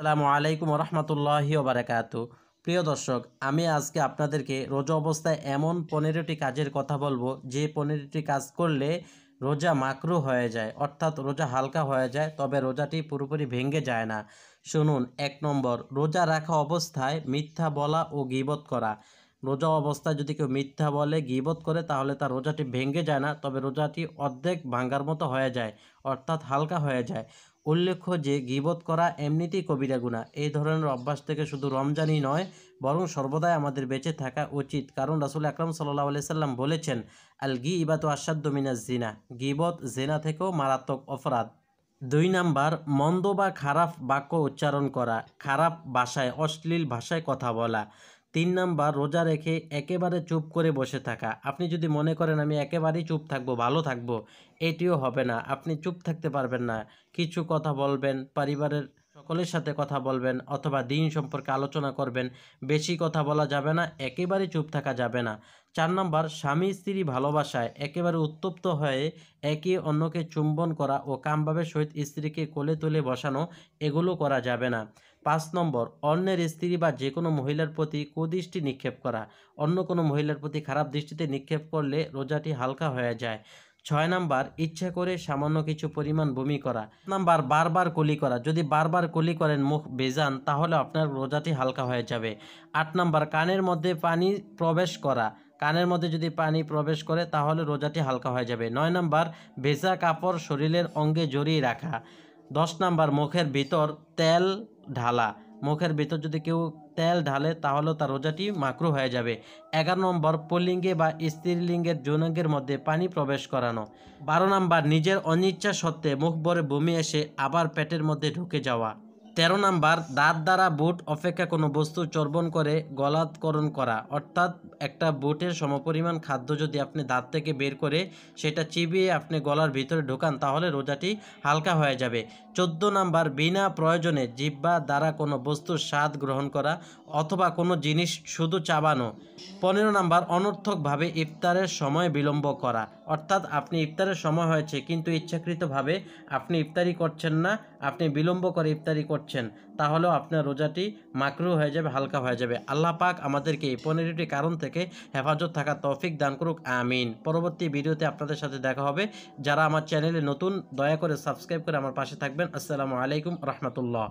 আসসালামু আলাইকুম রহমতুল্লাহি ওবরাকাত প্রিয় দর্শক আমি আজকে আপনাদেরকে রোজা অবস্থায় এমন পনেরোটি কাজের কথা বলবো যে পনেরোটি কাজ করলে রোজা মাকরু হয়ে যায় অর্থাৎ রোজা হালকা হয়ে যায় তবে রোজাটি পুরোপুরি ভেঙে যায় না শুনুন এক নম্বর রোজা রাখা অবস্থায় মিথ্যা বলা ও গিবত করা রোজা অবস্থায় যদি কেউ মিথ্যা বলে গিবত করে তাহলে তার রোজাটি ভেঙে যায় না তবে রোজাটি অর্ধেক ভাঙ্গার মতো হয়ে যায় অর্থাৎ হালকা হয়ে যায় উল্লেখ্য যে গিবত করা এমনিতেই কবিরা গুণা এই ধরনের অভ্যাস থেকে শুধু রমজানই নয় বরং সর্বদাই আমাদের বেঁচে থাকা উচিত কারণ রাসুল আকরম সাল্লাহ আলি সাল্লাম বলেছেন আল গি ইবাত আসাদ্দ মিনাজ জিনা গিবত জেনা থেকেও মারাত্মক অপরাধ দুই নাম্বার মন্দ বা খারাপ বাক্য উচ্চারণ করা খারাপ ভাষায় অশ্লীল ভাষায় কথা বলা তিন নাম্বার রোজা রেখে একেবারে চুপ করে বসে থাকা আপনি যদি মনে করেন আমি একেবারেই চুপ থাকবো ভালো থাকবো এটিও হবে না আপনি চুপ থাকতে পারবেন না কিছু কথা বলবেন পরিবারের সকলের সাথে কথা বলবেন অথবা দিন সম্পর্কে আলোচনা করবেন বেশি কথা বলা যাবে না একেবারে চুপ থাকা যাবে না চার নম্বর স্বামী স্ত্রী ভালোবাসায় একেবারে উত্তপ্ত হয়ে একে অন্যকে চুম্বন করা ও কামভাবে সহিত স্ত্রীকে কোলে তুলে বসানো এগুলো করা যাবে না পাঁচ নম্বর অন্যের স্ত্রী বা যে কোনো মহিলার প্রতি কুদৃষ্টি নিক্ষেপ করা অন্য কোনো মহিলার প্রতি খারাপ দৃষ্টিতে নিক্ষেপ করলে রোজাটি হালকা হয়ে যায় ছয় নাম্বার ইচ্ছা করে সামান্য কিছু পরিমাণ বমি করা নাম্বার বারবার কলি করা যদি বারবার কলি করেন মুখ বেজান তাহলে আপনার রোজাটি হালকা হয়ে যাবে আট নাম্বার কানের মধ্যে পানি প্রবেশ করা কানের মধ্যে যদি পানি প্রবেশ করে তাহলে রোজাটি হালকা হয়ে যাবে নয় নাম্বার ভেজা কাপড় শরীরের অঙ্গে জড়িয়ে রাখা দশ নাম্বার মুখের ভিতর তেল ঢালা মুখের ভিতর যদি কেউ তেল ঢালে তাহলে তার রোজাটি মাকরু হয়ে যাবে এগারো নম্বর পুল্লিঙ্গে বা স্ত্রীলিঙ্গের যৌনাঙ্গের মধ্যে পানি প্রবেশ করানো বারো নম্বর নিজের অনিচ্ছা সত্ত্বে মুখ ভরে বমি এসে আবার পেটের মধ্যে ঢুকে যাওয়া তেরো নাম্বার দাঁত দ্বারা বুট অপেক্ষা কোনো বস্তু চর্বণ করে গলাৎকরণ করা অর্থাৎ একটা বুটের সমপরিমাণ খাদ্য যদি আপনি দাঁত থেকে বের করে সেটা চিবিয়ে আপনি গলার ভিতরে ঢোকান তাহলে রোজাটি হালকা হয়ে যাবে চোদ্দো নাম্বার বিনা প্রয়োজনে জিব্বা দ্বারা কোনো বস্তুর স্বাদ গ্রহণ করা অথবা কোনো জিনিস শুধু চাবানো পনেরো নাম্বার অনর্থকভাবে ইফতারের সময় বিলম্ব করা অর্থাৎ আপনি ইফতারের সময় হয়েছে কিন্তু ইচ্ছাকৃতভাবে আপনি ইফতারি করছেন না আপনি বিলম্ব করে ইফতারি করছেন করছেন তাহলেও আপনার রোজাটি মাকরু হয়ে যাবে হালকা হয়ে যাবে আল্লাহ পাক আমাদেরকে এই পনেরোটি কারণ থেকে হেফাজত থাকা তৌফিক দান করুক আমিন পরবর্তী ভিডিওতে আপনাদের সাথে দেখা হবে যারা আমার চ্যানেলে নতুন দয়া করে সাবস্ক্রাইব করে আমার পাশে থাকবেন আসসালামু আলাইকুম রহমতুল্লাহ